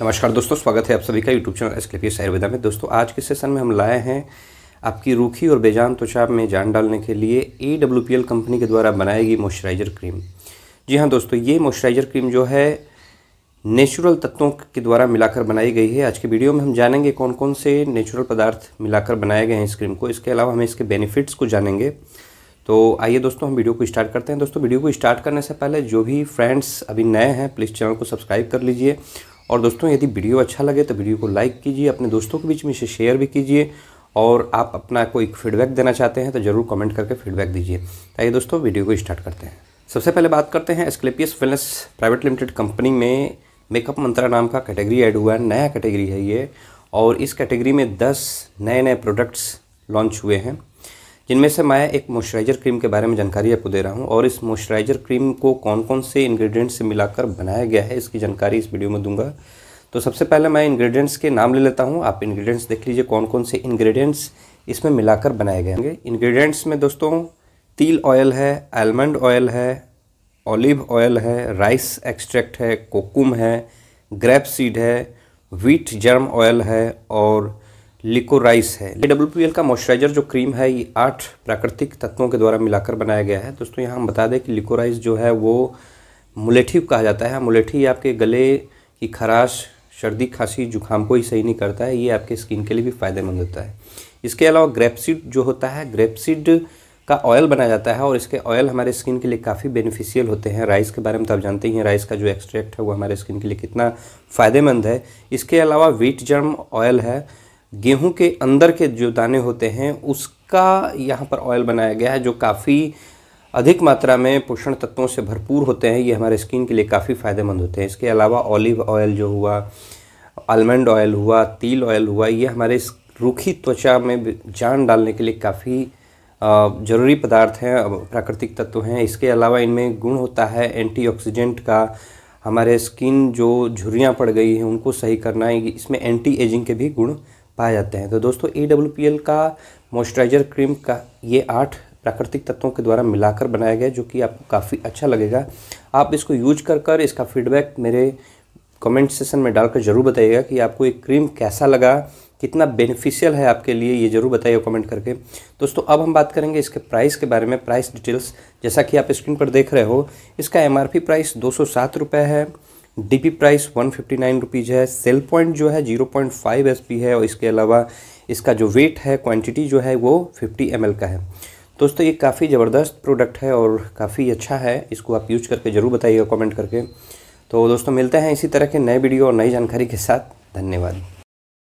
नमस्कार दोस्तों स्वागत है आप सभी का YouTube channel S K P Ayurveda में दोस्तों आज के सेशन में हम लाए हैं आपकी रूखी और बेजान त्वचा में जान डालने के लिए A W P L company के द्वारा बनाई गई मॉइस्चराइजर क्रीम जी हाँ दोस्तों ये मॉइस्चराइजर क्रीम जो है नेचुरल तत्वों के द्वारा मिलाकर बनाई गई है आज की वीडियो में हम जानेंगे कौन कौन से नेचुरल पदार्थ मिलाकर बनाए गए हैं इस क्रीम को इसके अलावा हमें इसके बेनिफिट्स को जानेंगे तो आइए दोस्तों हम वीडियो को स्टार्ट करते हैं दोस्तों वीडियो को स्टार्ट करने से पहले जो भी फ्रेंड्स अभी नए हैं प्लीज़ चैनल को सब्सक्राइब कर लीजिए और दोस्तों यदि वीडियो अच्छा लगे तो वीडियो को लाइक कीजिए अपने दोस्तों के बीच में इसे शेयर भी कीजिए और आप अपना कोई फीडबैक देना चाहते हैं तो ज़रूर कमेंट करके फीडबैक दीजिए आइए दोस्तों वीडियो को स्टार्ट करते हैं सबसे पहले बात करते हैं Asclepius wellness private limited company में मेकअप मंत्रा नाम का कैटेगरी ऐड हुआ है नया कैटेगरी है ये और इस कैटेगरी में दस नए नए प्रोडक्ट्स लॉन्च हुए हैं जिनमें से मैं एक मॉइस्चराइज़र क्रीम के बारे में जानकारी आपको दे रहा हूँ और इस मॉइस्चराइज़र क्रीम को कौन कौन से इंग्रेडिएंट्स से मिलाकर बनाया गया है इसकी जानकारी इस वीडियो में दूंगा तो सबसे पहले मैं इंग्रेडिएंट्स के नाम ले लेता हूँ आप इन्ग्रीडियंट्स देख लीजिए कौन कौन से इन्ग्रीडियंट्स इसमें मिलाकर बनाए गए होंगे इन्ग्रीडियंट्स में दोस्तों तिल ऑयल है आलमंड ऑयल है ऑलिव ऑयल है राइस एक्सट्रैक्ट है कोकुम है ग्रेप सीड है व्हीट जर्म ऑयल है और लिकोराइस है डब्ल्यू का मॉइस्चराइजर जो क्रीम है ये आठ प्राकृतिक तत्वों के द्वारा मिलाकर बनाया गया है दोस्तों यहाँ हम बता दें कि लिकोराइस जो है वो मुलेठी कहा जाता है मुलेठी आपके गले की खराश सर्दी खांसी जुकाम को ही सही नहीं करता है ये आपके स्किन के लिए भी फायदेमंद होता है इसके अलावा ग्रेपसीड जो होता है ग्रेपसीड का ऑयल बनाया जाता है और इसके ऑयल हमारे स्किन के लिए काफ़ी बेनिफिशियल होते हैं राइस के बारे में तो आप जानते ही हैं राइस का जो एक्सट्रैक्ट है वो हमारे स्किन के लिए कितना फ़ायदेमंद है इसके अलावा वीट जर्म ऑयल है गेहूं के अंदर के जो दाने होते हैं उसका यहाँ पर ऑयल बनाया गया है जो काफ़ी अधिक मात्रा में पोषण तत्वों से भरपूर होते हैं ये हमारे स्किन के लिए काफ़ी फ़ायदेमंद होते हैं इसके अलावा ऑलिव ऑयल जो हुआ आलमंड ऑयल हुआ तिल ऑयल हुआ ये हमारे रूखी त्वचा में जान डालने के लिए काफ़ी ज़रूरी पदार्थ हैं प्राकृतिक तत्व हैं इसके अलावा इनमें गुण होता है एंटीऑक्सीडेंट का हमारे स्किन जो झुरियाँ पड़ गई हैं उनको सही करना है इसमें एंटी एजिंग के भी गुण पाए जाते हैं तो दोस्तों ए का मॉइस्चराइजर क्रीम का ये आठ प्राकृतिक तत्वों के द्वारा मिलाकर बनाया गया जो कि आपको काफ़ी अच्छा लगेगा आप इसको यूज कर कर इसका फीडबैक मेरे कमेंट सेशन में डालकर ज़रूर बताइएगा कि आपको ये क्रीम कैसा लगा कितना बेनिफिशियल है आपके लिए ये जरूर बताइए कमेंट करके दोस्तों अब हम बात करेंगे इसके प्राइस के बारे में प्राइस डिटेल्स जैसा कि आप स्क्रीन पर देख रहे हो इसका एमआरपी प्राइस दो सौ है DP price one fifty nine rupees है सेल पॉइंट जो है जीरो पॉइंट फाइव एस है और इसके अलावा इसका जो वेट है क्वांटिटी जो है वो फिफ्टी एम का है दोस्तों ये काफ़ी ज़बरदस्त प्रोडक्ट है और काफ़ी अच्छा है इसको आप यूज करके ज़रूर बताइएगा कमेंट करके तो दोस्तों मिलते हैं इसी तरह के नए वीडियो और नई जानकारी के साथ धन्यवाद